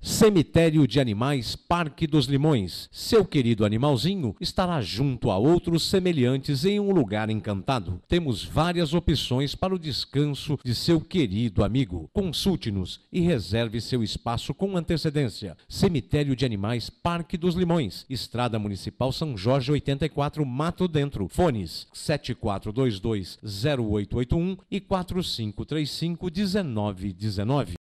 Cemitério de Animais Parque dos Limões. Seu querido animalzinho estará junto a outros semelhantes em um lugar encantado. Temos várias opções para o descanso de seu querido amigo. Consulte-nos e reserve seu espaço com antecedência. Cemitério de Animais Parque dos Limões, Estrada Municipal São Jorge 84, Mato Dentro. Fones 7422 0881 e 4535 1919.